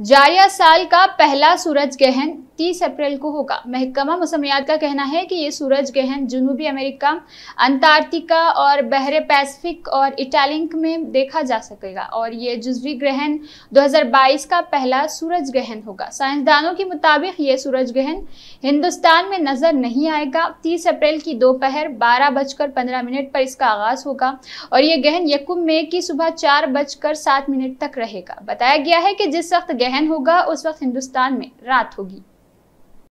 जारिया साल का पहला सूरज ग्रहण तीस अप्रैल को होगा महकमा मौसमियात का कहना है कि ये सूरज ग्रहण जनूबी अमेरिका अंटार्कटिका और बहरे पैसिफिक और इटालिंक में देखा जा सकेगा और ये जुजवी ग्रहण 2022 का पहला सूरज ग्रहण होगा साइंसदानों के मुताबिक ये सूरज ग्रहण हिंदुस्तान में नजर नहीं आएगा तीस अप्रैल की दोपहर बारह बजकर पंद्रह मिनट पर इसका आगाज होगा और ये गहन यकुम मे की सुबह चार बजकर सात मिनट तक रहेगा बताया गया है कि जिस वक्त गहन होगा उस वक्त हिंदुस्तान में रात होगी